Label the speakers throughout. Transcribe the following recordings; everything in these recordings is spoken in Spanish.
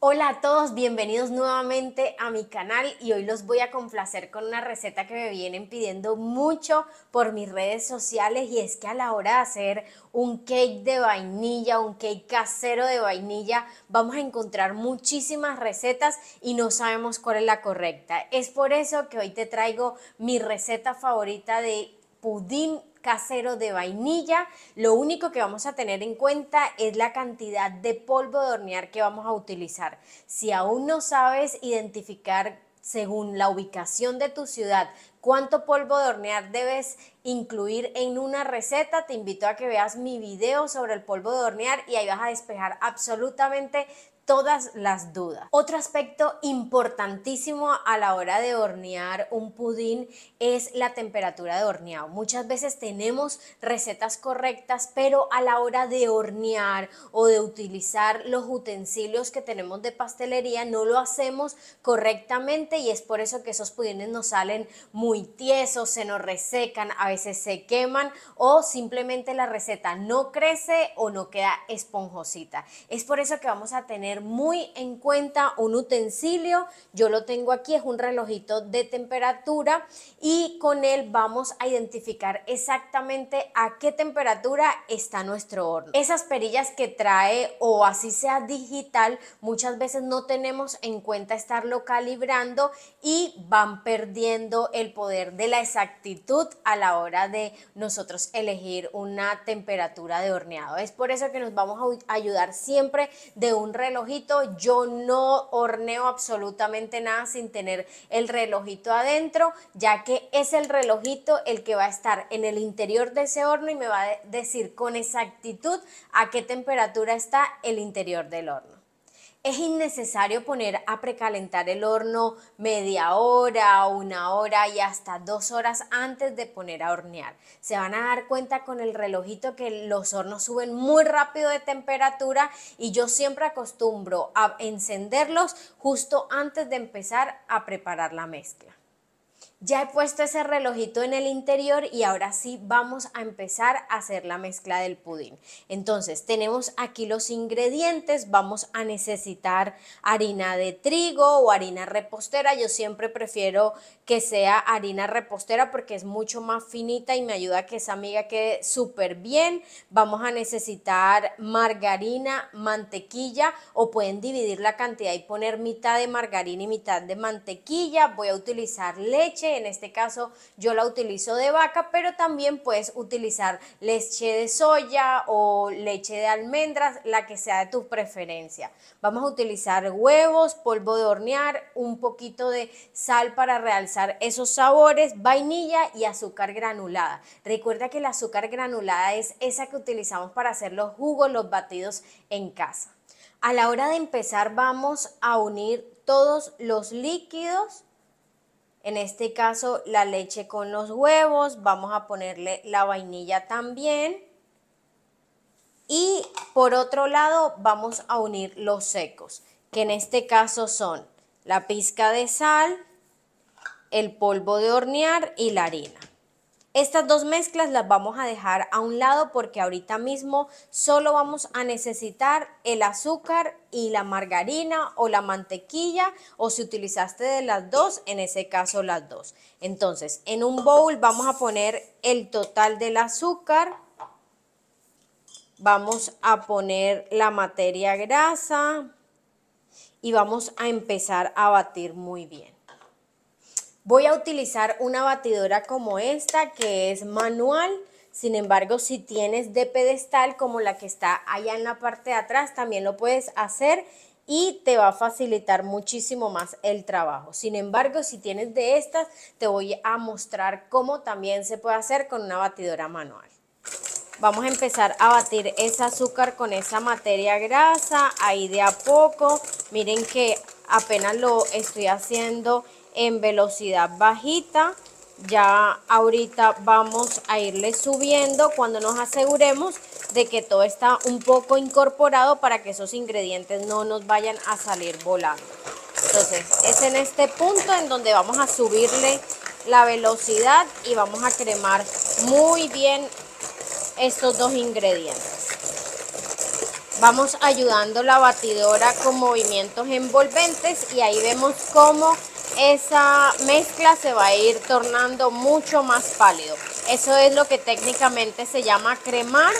Speaker 1: Hola a todos, bienvenidos nuevamente a mi canal y hoy los voy a complacer con una receta que me vienen pidiendo mucho por mis redes sociales y es que a la hora de hacer un cake de vainilla, un cake casero de vainilla, vamos a encontrar muchísimas recetas y no sabemos cuál es la correcta. Es por eso que hoy te traigo mi receta favorita de pudín casero de vainilla. Lo único que vamos a tener en cuenta es la cantidad de polvo de hornear que vamos a utilizar. Si aún no sabes identificar según la ubicación de tu ciudad, cuánto polvo de hornear debes incluir en una receta, te invito a que veas mi video sobre el polvo de hornear y ahí vas a despejar absolutamente todas las dudas. Otro aspecto importantísimo a la hora de hornear un pudín es la temperatura de horneado. Muchas veces tenemos recetas correctas, pero a la hora de hornear o de utilizar los utensilios que tenemos de pastelería no lo hacemos correctamente y es por eso que esos pudines nos salen muy tiesos, se nos resecan, a veces se queman o simplemente la receta no crece o no queda esponjosita. Es por eso que vamos a tener muy en cuenta un utensilio. Yo lo tengo aquí, es un relojito de temperatura y con él vamos a identificar exactamente a qué temperatura está nuestro horno. Esas perillas que trae o así sea digital, muchas veces no tenemos en cuenta estarlo calibrando y van perdiendo el poder de la exactitud a la hora de nosotros elegir una temperatura de horneado. Es por eso que nos vamos a ayudar siempre de un reloj yo no horneo absolutamente nada sin tener el relojito adentro, ya que es el relojito el que va a estar en el interior de ese horno y me va a decir con exactitud a qué temperatura está el interior del horno es innecesario poner a precalentar el horno media hora, una hora y hasta dos horas antes de poner a hornear. Se van a dar cuenta con el relojito que los hornos suben muy rápido de temperatura y yo siempre acostumbro a encenderlos justo antes de empezar a preparar la mezcla. Ya he puesto ese relojito en el interior y ahora sí vamos a empezar a hacer la mezcla del pudín. Entonces tenemos aquí los ingredientes, vamos a necesitar harina de trigo o harina repostera. Yo siempre prefiero que sea harina repostera porque es mucho más finita y me ayuda a que esa amiga quede súper bien. Vamos a necesitar margarina, mantequilla o pueden dividir la cantidad y poner mitad de margarina y mitad de mantequilla. Voy a utilizar leche en este caso yo la utilizo de vaca, pero también puedes utilizar leche de soya o leche de almendras, la que sea de tu preferencia. Vamos a utilizar huevos, polvo de hornear, un poquito de sal para realzar esos sabores, vainilla y azúcar granulada. Recuerda que el azúcar granulada es esa que utilizamos para hacer los jugos, los batidos en casa. A la hora de empezar vamos a unir todos los líquidos en este caso, la leche con los huevos, vamos a ponerle la vainilla también. Y por otro lado, vamos a unir los secos, que en este caso son la pizca de sal, el polvo de hornear y la harina. Estas dos mezclas las vamos a dejar a un lado porque ahorita mismo solo vamos a necesitar el azúcar y la margarina o la mantequilla o si utilizaste de las dos, en ese caso las dos. Entonces, en un bowl vamos a poner el total del azúcar, vamos a poner la materia grasa y vamos a empezar a batir muy bien. Voy a utilizar una batidora como esta que es manual. Sin embargo, si tienes de pedestal como la que está allá en la parte de atrás, también lo puedes hacer y te va a facilitar muchísimo más el trabajo. Sin embargo, si tienes de estas, te voy a mostrar cómo también se puede hacer con una batidora manual. Vamos a empezar a batir ese azúcar con esa materia grasa, ahí de a poco. Miren que apenas lo estoy haciendo en velocidad bajita. Ya ahorita vamos a irle subiendo cuando nos aseguremos de que todo está un poco incorporado para que esos ingredientes no nos vayan a salir volando. Entonces es en este punto en donde vamos a subirle la velocidad y vamos a cremar muy bien estos dos ingredientes. Vamos ayudando la batidora con movimientos envolventes y ahí vemos cómo esa mezcla se va a ir tornando mucho más pálido. Eso es lo que técnicamente se llama cremar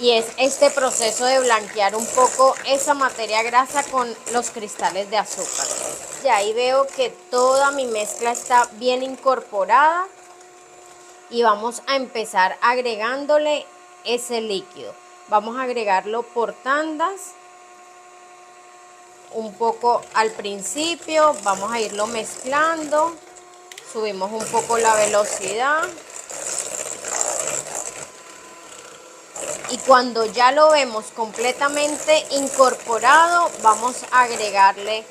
Speaker 1: y es este proceso de blanquear un poco esa materia grasa con los cristales de azúcar. Y ahí veo que toda mi mezcla está bien incorporada y vamos a empezar agregándole ese líquido. Vamos a agregarlo por tandas un poco al principio, vamos a irlo mezclando, subimos un poco la velocidad y cuando ya lo vemos completamente incorporado vamos a agregarle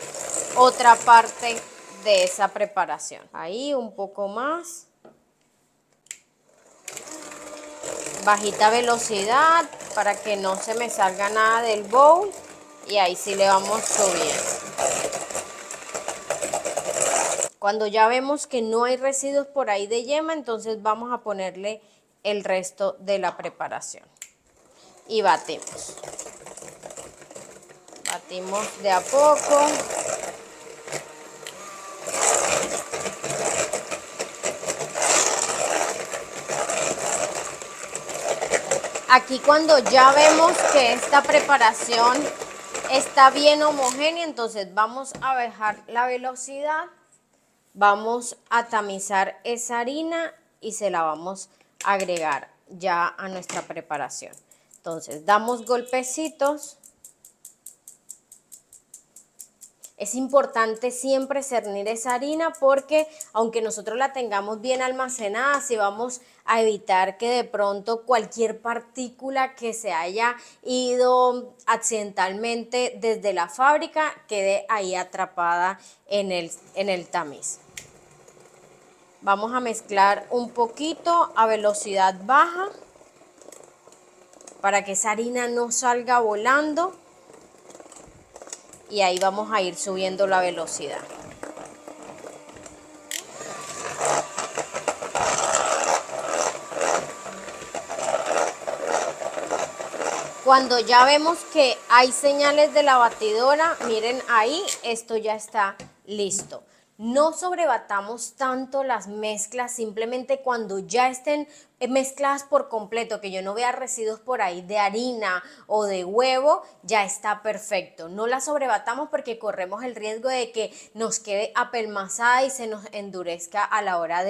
Speaker 1: otra parte de esa preparación. Ahí un poco más. Bajita velocidad para que no se me salga nada del bowl y ahí sí le vamos subiendo. Cuando ya vemos que no hay residuos por ahí de yema, entonces vamos a ponerle el resto de la preparación. Y batimos. Batimos de a poco. Aquí cuando ya vemos que esta preparación está bien homogénea, entonces vamos a bajar la velocidad, vamos a tamizar esa harina y se la vamos a agregar ya a nuestra preparación. Entonces damos golpecitos Es importante siempre cernir esa harina porque aunque nosotros la tengamos bien almacenada, si vamos a evitar que de pronto cualquier partícula que se haya ido accidentalmente desde la fábrica quede ahí atrapada en el, en el tamiz. Vamos a mezclar un poquito a velocidad baja para que esa harina no salga volando y ahí vamos a ir subiendo la velocidad. Cuando ya vemos que hay señales de la batidora, miren ahí, esto ya está listo no sobrebatamos tanto las mezclas, simplemente cuando ya estén eh, mezcladas por completo, que yo no vea residuos por ahí de harina o de huevo, ya está perfecto. No las sobrebatamos porque corremos el riesgo de que nos quede apelmazada y se nos endurezca a la hora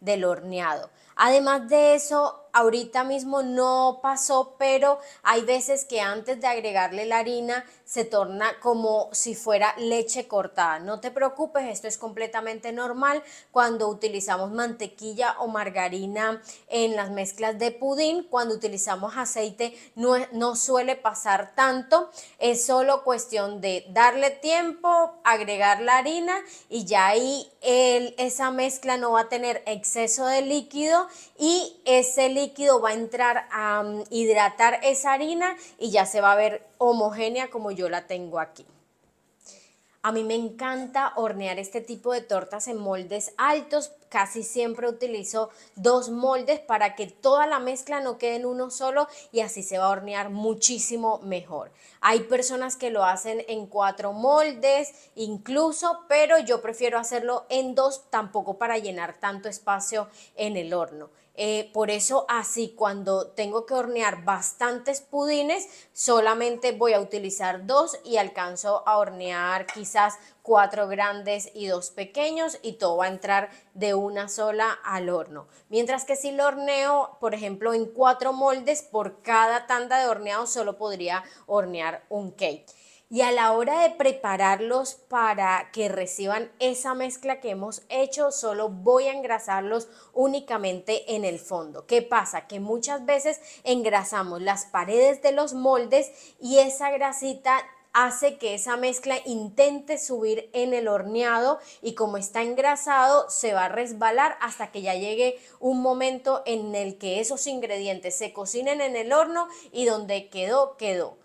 Speaker 1: del horneado. Además de eso, ahorita mismo no pasó, pero hay veces que antes de agregarle la harina se torna como si fuera leche cortada. No te preocupes, esto es completamente normal cuando utilizamos mantequilla o margarina en las mezclas de pudín. Cuando utilizamos aceite no, suele pasar tanto, es solo cuestión de darle tiempo, agregar la harina y ya ahí esa mezcla no va a tener exceso de líquido y ese líquido va a entrar a mm, hidratar esa harina y ya se va a ver homogénea como yo la tengo aquí. A mí me encanta hornear este tipo de tortas en moldes altos. Casi siempre utilizo dos moldes para que toda la mezcla no quede en uno solo y así se va a hornear muchísimo mejor. Hay personas que lo hacen en cuatro moldes incluso, pero yo prefiero hacerlo en dos tampoco para llenar tanto espacio en el horno. Eh, por eso así cuando tengo que hornear bastantes pudines, solamente voy a utilizar dos y alcanzo a hornear quizás cuatro grandes y dos pequeños y todo va a entrar de una sola al horno. Mientras que si lo horneo, por ejemplo, en cuatro moldes por cada tanda de horneado, solo podría hornear un cake. Y a la hora de prepararlos para que reciban esa mezcla que hemos hecho, solo voy a engrasarlos únicamente en el fondo. ¿Qué pasa? Que muchas veces engrasamos las paredes de los moldes y esa grasita hace que esa mezcla intente subir en el horneado y como está engrasado se va a resbalar hasta que ya llegue un momento en el que esos ingredientes se cocinen en el horno y donde quedó, quedó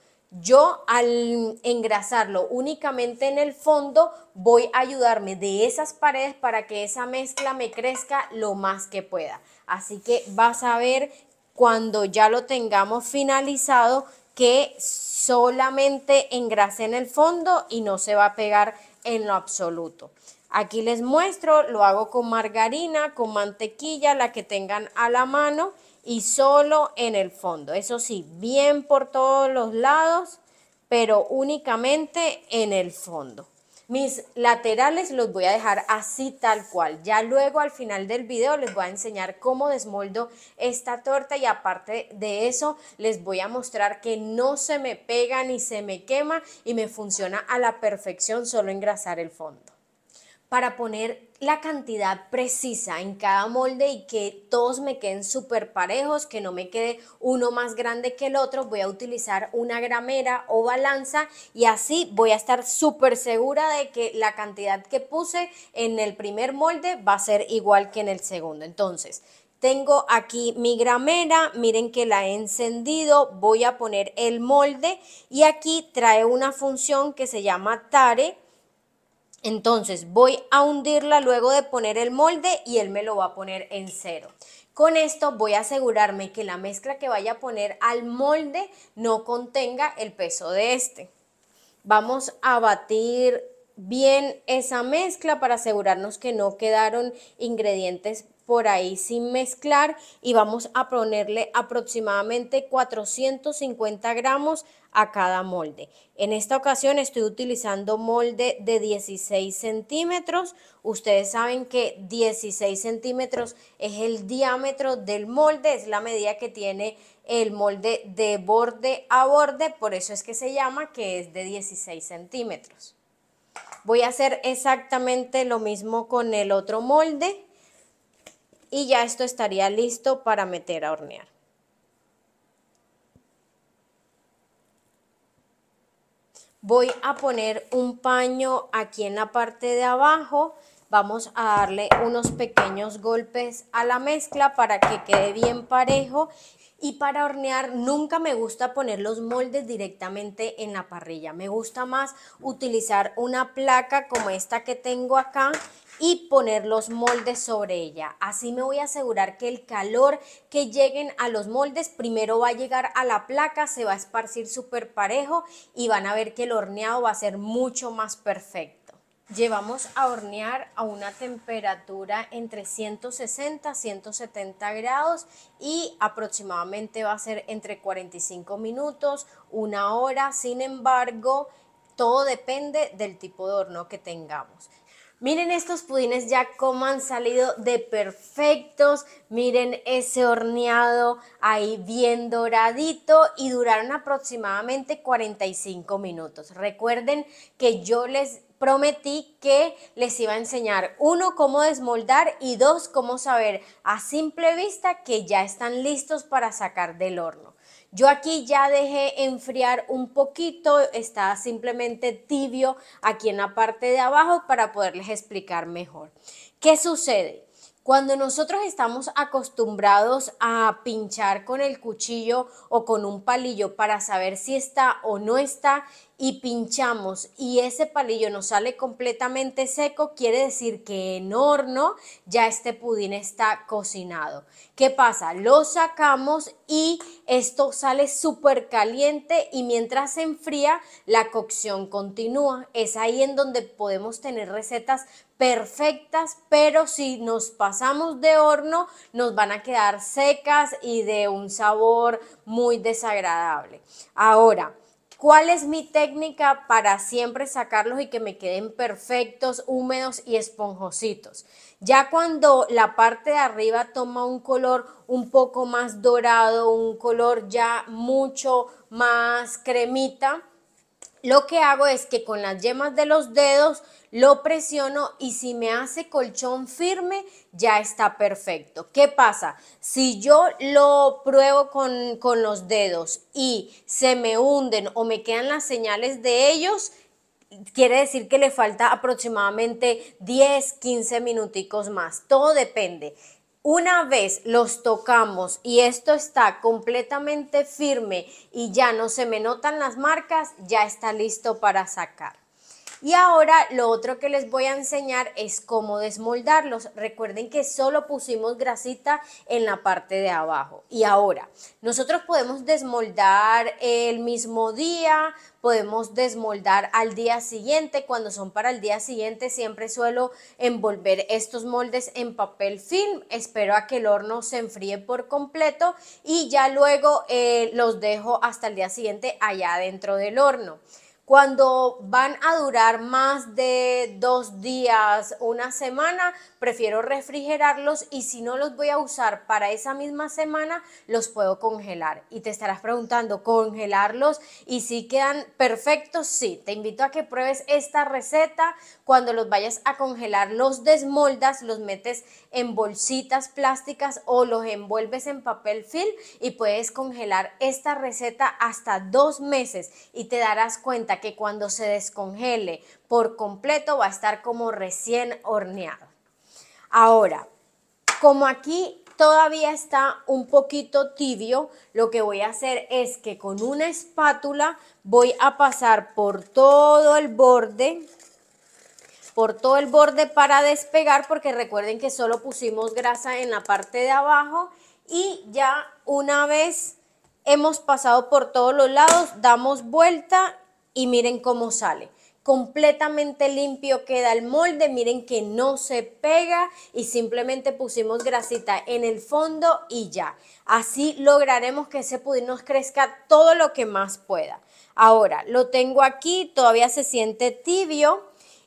Speaker 1: yo al engrasarlo únicamente en el fondo voy a ayudarme de esas paredes para que esa mezcla me crezca lo más que pueda. Así que vas a ver cuando ya lo tengamos finalizado que solamente engrase en el fondo y no se va a pegar en lo absoluto. Aquí les muestro, lo hago con margarina, con mantequilla, la que tengan a la mano y solo en el fondo. Eso sí, bien por todos los lados, pero únicamente en el fondo. Mis laterales los voy a dejar así tal cual. Ya luego al final del video les voy a enseñar cómo desmoldo esta torta y aparte de eso les voy a mostrar que no se me pega ni se me quema y me funciona a la perfección solo engrasar el fondo. Para poner la cantidad precisa en cada molde y que todos me queden súper parejos, que no me quede uno más grande que el otro, voy a utilizar una gramera o balanza y así voy a estar súper segura de que la cantidad que puse en el primer molde va a ser igual que en el segundo. Entonces, tengo aquí mi gramera, miren que la he encendido, voy a poner el molde y aquí trae una función que se llama tare entonces voy a hundirla luego de poner el molde y él me lo va a poner en cero. Con esto voy a asegurarme que la mezcla que vaya a poner al molde no contenga el peso de este. Vamos a batir bien esa mezcla para asegurarnos que no quedaron ingredientes por ahí sin mezclar y vamos a ponerle aproximadamente 450 gramos a cada molde. En esta ocasión estoy utilizando molde de 16 centímetros. Ustedes saben que 16 centímetros es el diámetro del molde, es la medida que tiene el molde de borde a borde, por eso es que se llama que es de 16 centímetros. Voy a hacer exactamente lo mismo con el otro molde y ya esto estaría listo para meter a hornear. Voy a poner un paño aquí en la parte de abajo. Vamos a darle unos pequeños golpes a la mezcla para que quede bien parejo. Y para hornear nunca me gusta poner los moldes directamente en la parrilla. Me gusta más utilizar una placa como esta que tengo acá y poner los moldes sobre ella. Así me voy a asegurar que el calor que lleguen a los moldes primero va a llegar a la placa, se va a esparcir súper parejo y van a ver que el horneado va a ser mucho más perfecto. Llevamos a hornear a una temperatura entre 160 y 170 grados y aproximadamente va a ser entre 45 minutos, una hora. Sin embargo, todo depende del tipo de horno que tengamos. Miren estos pudines ya como han salido de perfectos. Miren ese horneado ahí bien doradito y duraron aproximadamente 45 minutos. Recuerden que yo les prometí que les iba a enseñar, uno, cómo desmoldar y dos, cómo saber a simple vista que ya están listos para sacar del horno. Yo aquí ya dejé enfriar un poquito, está simplemente tibio aquí en la parte de abajo para poderles explicar mejor. ¿Qué sucede? Cuando nosotros estamos acostumbrados a pinchar con el cuchillo o con un palillo para saber si está o no está y pinchamos y ese palillo nos sale completamente seco, quiere decir que en horno ya este pudín está cocinado. ¿Qué pasa? Lo sacamos y esto sale súper caliente y mientras se enfría la cocción continúa. Es ahí en donde podemos tener recetas perfectas, pero si nos pasamos de horno nos van a quedar secas y de un sabor muy desagradable. Ahora, ¿Cuál es mi técnica para siempre sacarlos y que me queden perfectos, húmedos y esponjositos? Ya cuando la parte de arriba toma un color un poco más dorado, un color ya mucho más cremita, lo que hago es que con las yemas de los dedos lo presiono y si me hace colchón firme, ya está perfecto. ¿Qué pasa? Si yo lo pruebo con, los dedos y se me hunden o me quedan las señales de ellos, quiere decir que le falta aproximadamente 10, 15 minuticos más. Todo depende. Una vez los tocamos y esto está completamente firme y ya no se me notan las marcas, ya está listo para sacar. Y ahora lo otro que les voy a enseñar es cómo desmoldarlos. Recuerden que solo pusimos grasita en la parte de abajo. Y ahora, nosotros podemos desmoldar el mismo día, podemos desmoldar al día siguiente. Cuando son para el día siguiente siempre suelo envolver estos moldes en papel film. Espero a que el horno se enfríe por completo y ya luego eh, los dejo hasta el día siguiente allá dentro del horno. Cuando van a durar más de dos días, una semana, prefiero refrigerarlos y si no los voy a usar para esa misma semana, los puedo congelar. Y te estarás preguntando, ¿congelarlos? Y si quedan perfectos, sí. Te invito a que pruebes esta receta. Cuando los vayas a congelar, los desmoldas, los metes en bolsitas plásticas o los envuelves en papel film y puedes congelar esta receta hasta dos meses y te darás cuenta que cuando se descongele por completo va a estar como recién horneado. Ahora, como aquí todavía está un poquito tibio, lo que voy a hacer es que con una espátula voy a pasar por todo el borde, por todo el borde para despegar, porque recuerden que solo pusimos grasa en la parte de abajo y ya una vez hemos pasado por todos los lados, damos vuelta y miren cómo sale. Completamente limpio queda el molde, miren que no se pega y simplemente pusimos grasita en el fondo y ya. Así lograremos que ese pudín nos crezca todo lo que más pueda. Ahora, lo tengo aquí, todavía se siente tibio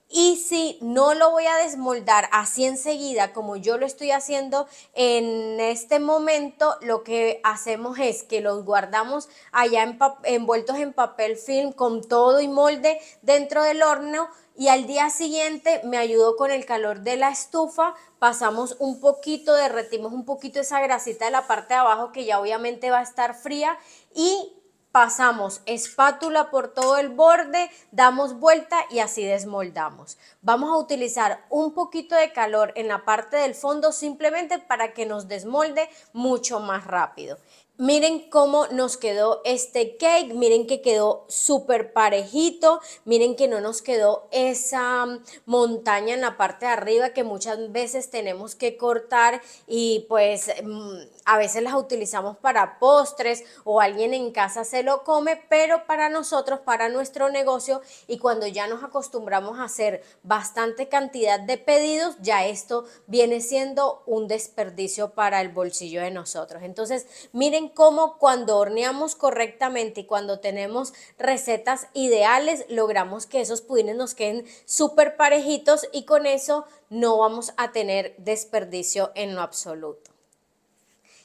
Speaker 1: y si no lo voy a desmoldar así enseguida como yo lo estoy haciendo en este momento, lo que hacemos es que los guardamos allá envueltos en papel film con todo y molde dentro del horno y al día siguiente me ayudó con el calor de la estufa, pasamos un poquito, derretimos un poquito esa grasita de la parte de abajo que ya obviamente va a estar fría y pasamos espátula por todo el borde, damos vuelta y así desmoldamos. Vamos a utilizar un poquito de calor en la parte del fondo simplemente para que nos desmolde mucho más rápido. Miren cómo nos quedó este cake, miren que quedó súper parejito, miren que no nos quedó esa mm, montaña en la parte de arriba que muchas veces tenemos que cortar y pues mm, a veces las utilizamos para postres o alguien en casa se lo come, pero para nosotros, para nuestro negocio y cuando ya nos acostumbramos a hacer bastante cantidad de pedidos, ya esto viene siendo un desperdicio para el bolsillo de nosotros. Entonces, miren como cómo cuando horneamos correctamente y cuando tenemos recetas ideales, logramos que esos pudines nos queden súper parejitos y con eso no vamos a tener desperdicio en lo absoluto.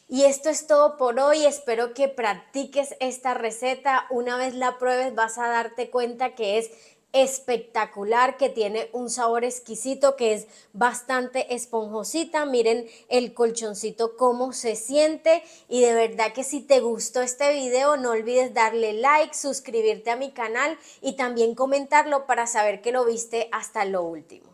Speaker 1: Y esto es todo por hoy. Espero que practiques esta receta. Una vez la pruebes vas a darte cuenta que es espectacular que tiene un sabor exquisito que es bastante esponjosita. Miren el colchoncito cómo se siente y de verdad que si te gustó este video no olvides darle like, suscribirte a mi canal y también comentarlo para saber que lo viste hasta lo último.